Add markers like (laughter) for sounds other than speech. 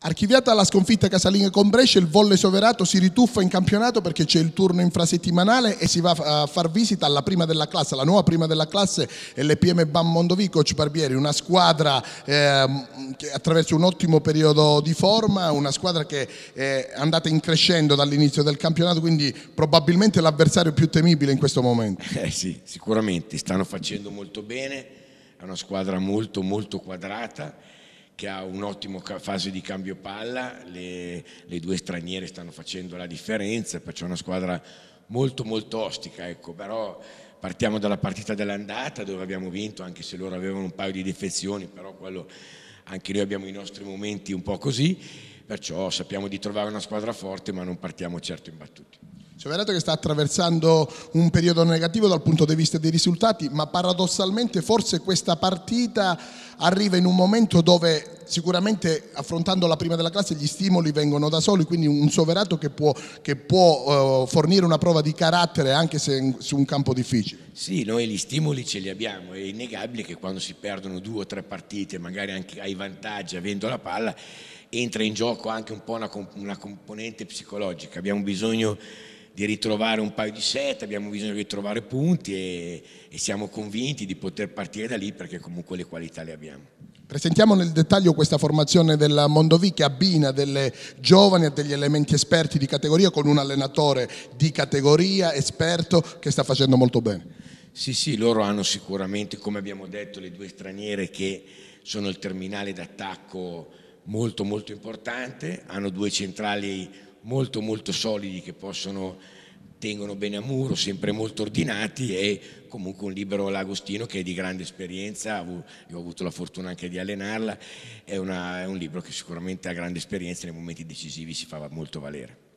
Archiviata la sconfitta casalinga con Brescia, il volle soverato si rituffa in campionato perché c'è il turno infrasettimanale e si va a far visita alla prima della classe, la nuova prima della classe LPM Ban Mondovì, coach Barbieri, una squadra eh, che attraverso un ottimo periodo di forma, una squadra che è andata increscendo dall'inizio del campionato, quindi probabilmente l'avversario più temibile in questo momento. (laughs) Eh sì, sicuramente, stanno facendo molto bene, è una squadra molto molto quadrata che ha un'ottima fase di cambio palla, le, le, due straniere stanno facendo la differenza, perciò è una squadra molto molto ostica, ecco, però partiamo dalla partita dell'andata dove abbiamo vinto, anche se loro avevano un paio di defezioni, però quello, anche noi abbiamo i nostri momenti un po' così, perciò sappiamo di trovare una squadra forte ma non partiamo certo imbattuti. Cioè, vedete che sta attraversando un periodo negativo dal punto di vista dei risultati, ma paradossalmente forse questa partita arriva in un momento dove sicuramente affrontando la prima della classe gli stimoli vengono da soli, quindi un soverato che può, che può eh, fornire una prova di carattere anche se in, su un campo difficile. Sì, noi gli stimoli ce li abbiamo, è innegabile che quando si perdono due o tre partite, magari anche ai vantaggi avendo la palla, entra in gioco anche un po' una, una componente psicologica, abbiamo bisogno di ritrovare un paio di set, abbiamo bisogno di ritrovare punti e, e, siamo convinti di poter partire da lì perché comunque le qualità le abbiamo. Presentiamo nel dettaglio questa formazione della Mondovì che abbina delle giovani a degli elementi esperti di categoria con un allenatore di categoria esperto che sta facendo molto bene. Sì, sì, loro hanno sicuramente, come abbiamo detto, le due straniere che sono il terminale d'attacco molto molto importante, hanno due centrali molto molto solidi che possono tengono bene a muro, sempre molto ordinati e comunque un libero Lagostino che è di grande esperienza, io ho avuto la fortuna anche di allenarla, è, una, è un libro che sicuramente ha grande esperienza e nei momenti decisivi si fa molto valere.